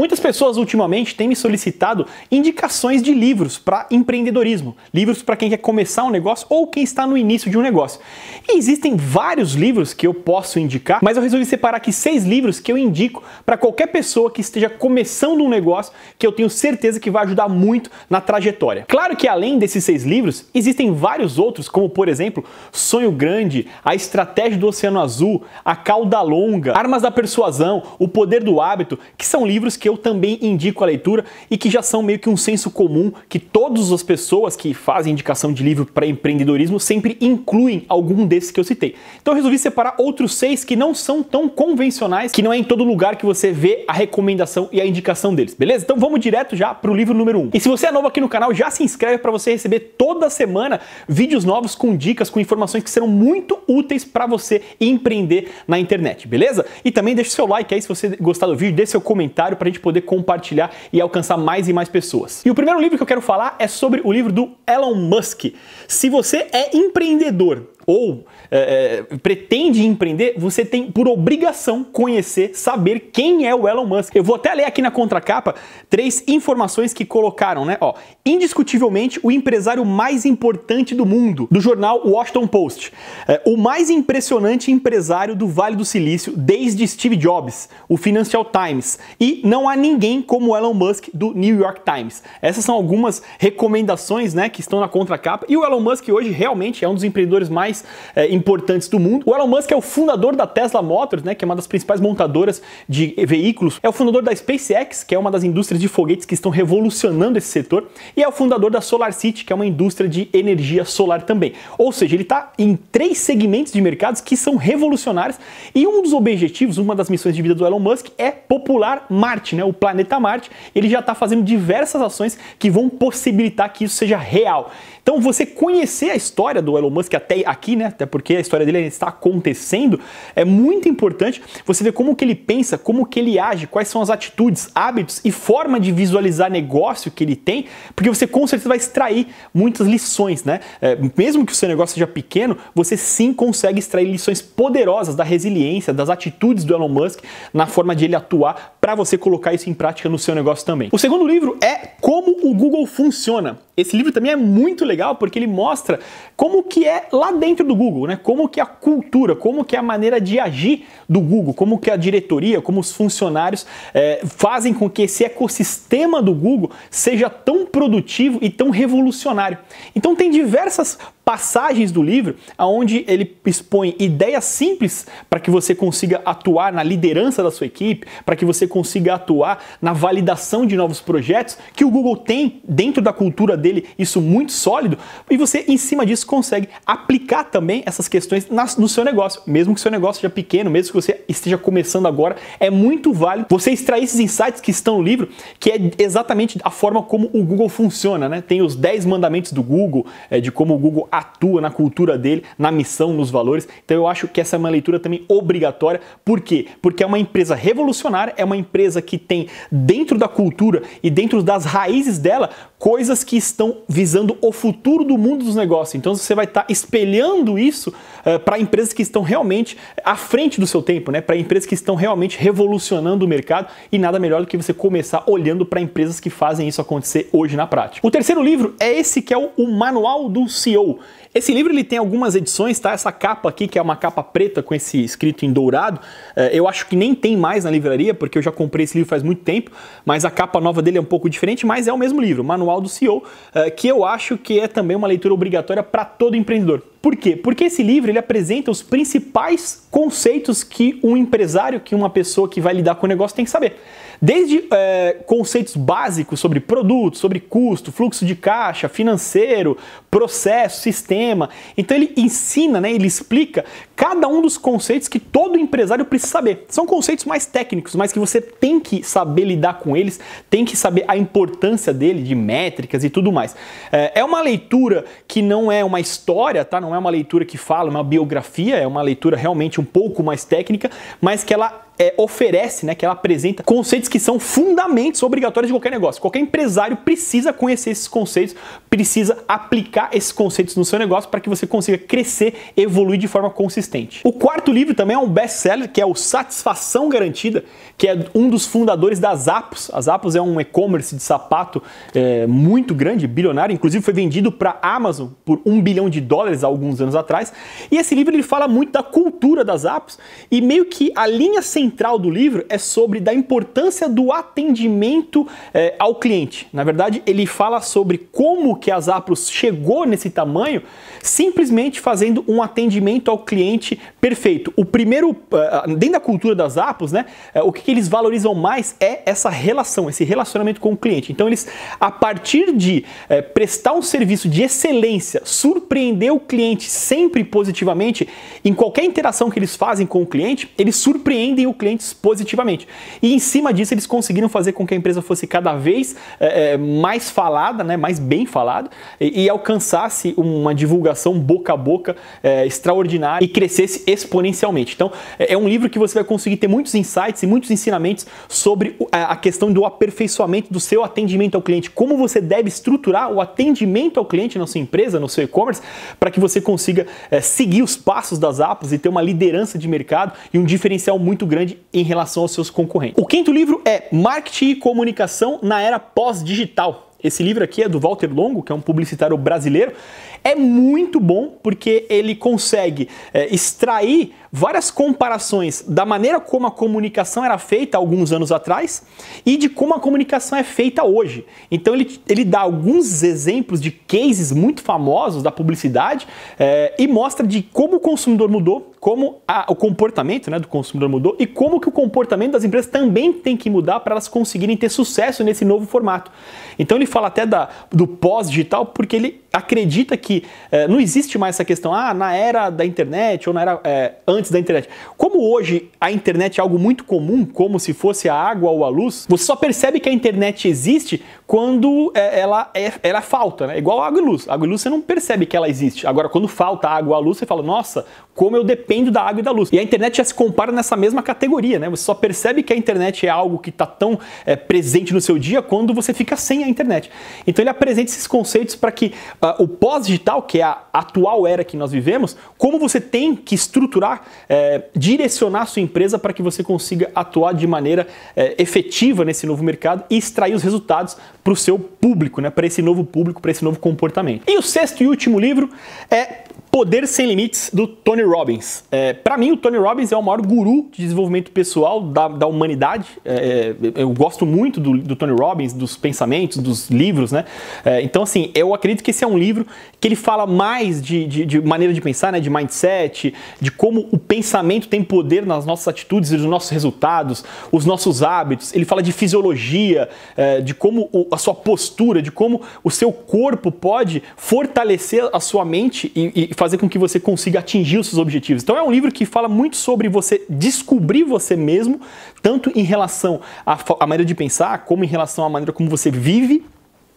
Muitas pessoas ultimamente têm me solicitado indicações de livros para empreendedorismo, livros para quem quer começar um negócio ou quem está no início de um negócio. E existem vários livros que eu posso indicar, mas eu resolvi separar aqui seis livros que eu indico para qualquer pessoa que esteja começando um negócio que eu tenho certeza que vai ajudar muito na trajetória. Claro que além desses seis livros, existem vários outros, como por exemplo Sonho Grande, A Estratégia do Oceano Azul, A Cauda Longa, Armas da Persuasão, O Poder do Hábito, que são livros que eu também indico a leitura e que já são meio que um senso comum que todas as pessoas que fazem indicação de livro para empreendedorismo sempre incluem algum desses que eu citei. Então eu resolvi separar outros seis que não são tão convencionais, que não é em todo lugar que você vê a recomendação e a indicação deles, beleza? Então vamos direto já para o livro número um. E se você é novo aqui no canal, já se inscreve para você receber toda semana vídeos novos com dicas, com informações que serão muito úteis para você empreender na internet, beleza? E também deixa o seu like aí se você gostar do vídeo, deixa seu comentário para a gente gente poder compartilhar e alcançar mais e mais pessoas. E o primeiro livro que eu quero falar é sobre o livro do Elon Musk. Se você é empreendedor ou é, é, pretende empreender, você tem por obrigação conhecer, saber quem é o Elon Musk. Eu vou até ler aqui na contracapa três informações que colocaram, né? Ó, indiscutivelmente o empresário mais importante do mundo, do jornal Washington Post. É, o mais impressionante empresário do Vale do Silício desde Steve Jobs, o Financial Times. E não há ninguém como Elon Musk do New York Times. Essas são algumas recomendações, né, que estão na contracapa. E o Elon Musk hoje realmente é um dos empreendedores mais mais é, importantes do mundo. O Elon Musk é o fundador da Tesla Motors, né, que é uma das principais montadoras de veículos. É o fundador da SpaceX, que é uma das indústrias de foguetes que estão revolucionando esse setor. E é o fundador da SolarCity, que é uma indústria de energia solar também. Ou seja, ele está em três segmentos de mercados que são revolucionários. E um dos objetivos, uma das missões de vida do Elon Musk é popular Marte, né, o planeta Marte. Ele já está fazendo diversas ações que vão possibilitar que isso seja real. Então você conhecer a história do Elon Musk até aqui, né? Até porque a história dele está acontecendo, é muito importante você ver como que ele pensa, como que ele age, quais são as atitudes, hábitos e forma de visualizar negócio que ele tem, porque você com certeza vai extrair muitas lições, né? É, mesmo que o seu negócio seja pequeno, você sim consegue extrair lições poderosas da resiliência, das atitudes do Elon Musk na forma de ele atuar para você colocar isso em prática no seu negócio também. O segundo livro é Como o Google Funciona. Esse livro também é muito legal legal porque ele mostra como que é lá dentro do Google, né? Como que é a cultura, como que é a maneira de agir do Google, como que a diretoria, como os funcionários é, fazem com que esse ecossistema do Google seja tão produtivo e tão revolucionário. Então tem diversas passagens do livro onde ele expõe ideias simples para que você consiga atuar na liderança da sua equipe, para que você consiga atuar na validação de novos projetos, que o Google tem dentro da cultura dele isso muito sólido, e você em cima disso consegue aplicar também essas questões no seu negócio, mesmo que seu negócio seja pequeno, mesmo que você esteja começando agora, é muito válido você extrair esses insights que estão no livro, que é exatamente a forma como o Google funciona, né? Tem os 10 mandamentos do Google, é, de como o Google atua na cultura dele, na missão, nos valores. Então eu acho que essa é uma leitura também obrigatória. Por quê? Porque é uma empresa revolucionária, é uma empresa que tem dentro da cultura e dentro das raízes dela coisas que estão visando o futuro do mundo dos negócios. Então você vai estar tá espelhando isso eh, para empresas que estão realmente à frente do seu tempo, né? Para empresas que estão realmente revolucionando o mercado e nada melhor do que você começar olhando para empresas que fazem isso acontecer hoje na prática. O terceiro livro é esse que é o, o Manual do CEO. Esse livro ele tem algumas edições, tá? Essa capa aqui, que é uma capa preta com esse escrito em dourado, eh, eu acho que nem tem mais na livraria, porque eu já comprei esse livro faz muito tempo, mas a capa nova dele é um pouco diferente, mas é o mesmo livro, Manual do CEO, eh, que eu acho que é também uma leitura obrigatória para todo empreendedor. Por quê? Porque esse livro ele apresenta os principais conceitos que um empresário, que uma pessoa que vai lidar com o negócio tem que saber. Desde é, conceitos básicos sobre produto, sobre custo, fluxo de caixa, financeiro, processo, sistema. Então ele ensina, né, ele explica cada um dos conceitos que todo empresário precisa saber. São conceitos mais técnicos, mas que você tem que saber lidar com eles, tem que saber a importância dele, de métricas e tudo mais. Eh, é uma leitura que não é uma história, tá? Não não é uma leitura que fala, é uma biografia, é uma leitura realmente um pouco mais técnica, mas que ela é, oferece, né, que ela apresenta conceitos que são fundamentos obrigatórios de qualquer negócio. Qualquer empresário precisa conhecer esses conceitos, precisa aplicar esses conceitos no seu negócio para que você consiga crescer, evoluir de forma consistente. O quarto livro também é um best-seller, que é o Satisfação Garantida, que é um dos fundadores das Zappos. A Zappos é um e-commerce de sapato é, muito grande, bilionário, inclusive foi vendido para a Amazon por um bilhão de dólares há alguns anos atrás. E esse livro ele fala muito da cultura das Zappos e meio que a linha central central do livro é sobre da importância do atendimento é, ao cliente. Na verdade, ele fala sobre como que a Zappos chegou nesse tamanho, simplesmente fazendo um atendimento ao cliente perfeito. O primeiro, eh, dentro da cultura das Apos, né, eh, o que eles valorizam mais é essa relação, esse relacionamento com o cliente. Então eles, a partir de é, prestar um serviço de excelência, surpreender o cliente sempre positivamente, em qualquer interação que eles fazem com o cliente, eles surpreendem o clientes positivamente. E em cima disso, eles conseguiram fazer com que a empresa fosse cada vez é, é, mais falada, né, mais bem falada, e, e, alcançasse uma divulgação boca a boca é, extraordinária e crescesse exponencialmente. Então, é, é um livro que você vai conseguir ter muitos insights e muitos ensinamentos sobre a, questão do aperfeiçoamento do seu atendimento ao cliente, como você deve estruturar o atendimento ao cliente na sua empresa, no seu e-commerce, para que você consiga é, seguir os passos das Apos e ter uma liderança de mercado e um diferencial muito grande grande em relação aos seus concorrentes. O quinto livro é Marketing e Comunicação na Era Pós-Digital. Esse livro aqui é do Walter Longo, que é um publicitário brasileiro, é muito bom porque ele consegue é, extrair várias comparações da maneira como a comunicação era feita alguns anos atrás e de como a comunicação é feita hoje. Então ele, ele dá alguns exemplos de cases muito famosos da publicidade é, e mostra de como o consumidor mudou, como a, o comportamento né, do consumidor mudou e como que o comportamento das empresas também tem que mudar para elas conseguirem ter sucesso nesse novo formato. Então ele fala até da, do pós-digital porque ele acredita que que é, não existe mais essa questão, ah, na era da internet ou na era é, antes da internet. Como hoje a internet é algo muito comum, como se fosse a água ou a luz, você só percebe que a internet existe quando eh, ela, é, ela é falta, né? Igual água e luz. Água e luz você não percebe que ela existe. Agora, quando falta água ou luz, você fala, nossa, como eu dependo da água e da luz. E a internet já se compara nessa mesma categoria, né? Você só percebe que a internet é algo que está tão é, presente no seu dia quando você fica sem a internet. Então ele apresenta esses conceitos para que uh, o pós digital, que é a atual era que nós vivemos, como você tem que estruturar, é, direcionar a sua empresa para que você consiga atuar de maneira é, efetiva nesse novo mercado e extrair os resultados para o seu público, né, para esse novo público, para esse novo comportamento. E o sexto e último livro é Poder Sem Limites, do Tony Robbins. É, para mim, o Tony Robbins é o maior guru de desenvolvimento pessoal da, da humanidade. É, é, eu gosto muito do, do, Tony Robbins, dos pensamentos, dos livros, né? É, então, assim, eu acredito que esse é um livro que ele fala mais de, de, de, maneira de pensar, né? De mindset, de como o pensamento tem poder nas nossas atitudes e nos nossos resultados, os nossos hábitos. Ele fala de fisiologia, é, de como o, a sua postura, de como o seu corpo pode fortalecer a sua mente e, e fazer com que você consiga atingir os seus objetivos. Então é um livro que fala muito sobre você descobrir você mesmo, tanto em relação à, à maneira de pensar, como em relação à maneira como você vive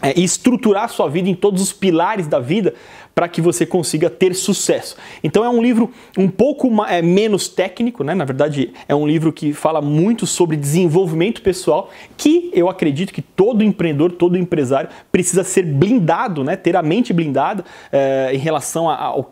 é, e estruturar sua vida em todos os pilares da vida para que você consiga ter sucesso. Então é um livro um pouco mais, é, menos técnico, né? Na verdade, é um livro que fala muito sobre desenvolvimento pessoal, que eu acredito que todo empreendedor, todo empresário precisa ser blindado, né? Ter a mente blindada é, em relação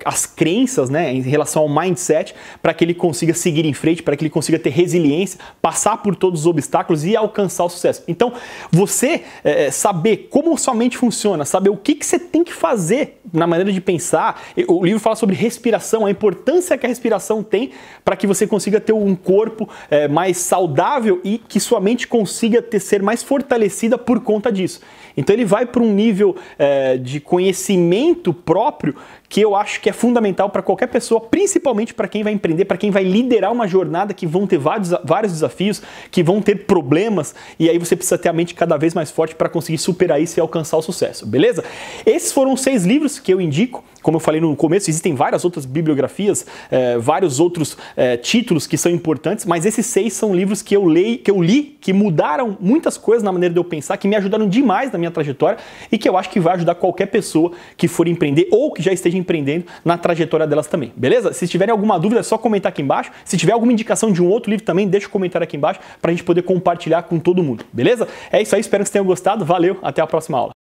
às crenças, né? Em relação ao mindset, para que ele consiga seguir em frente, para que ele consiga ter resiliência, passar por todos os obstáculos e alcançar o sucesso. Então, você é, saber como sua mente funciona, saber o que, que você tem que fazer na maneira de pensar, o livro fala sobre respiração, a importância que a respiração tem para que você consiga ter um corpo é, mais saudável e que sua mente consiga ter, ser mais fortalecida por conta disso. Então ele vai para um nível é, de conhecimento próprio que eu acho que é fundamental para qualquer pessoa, principalmente para quem vai empreender, para quem vai liderar uma jornada que vão ter vários, vários desafios, que vão ter problemas, e aí você precisa ter a mente cada vez mais forte para conseguir superar isso e alcançar o sucesso, beleza? Esses foram os seis livros que eu indico indico. Como eu falei no começo, existem várias outras bibliografias, é, vários outros é, títulos que são importantes, mas esses seis são livros que eu leio, que eu li, que mudaram muitas coisas na maneira de eu pensar, que me ajudaram demais na minha trajetória e que eu acho que vai ajudar qualquer pessoa que for empreender ou que já esteja empreendendo na trajetória delas também, beleza? Se tiverem alguma dúvida, é só comentar aqui embaixo. Se tiver alguma indicação de um outro livro também, deixa o um comentário aqui embaixo para a gente poder compartilhar com todo mundo, beleza? É isso aí, espero que vocês tenham gostado. Valeu, até a próxima aula.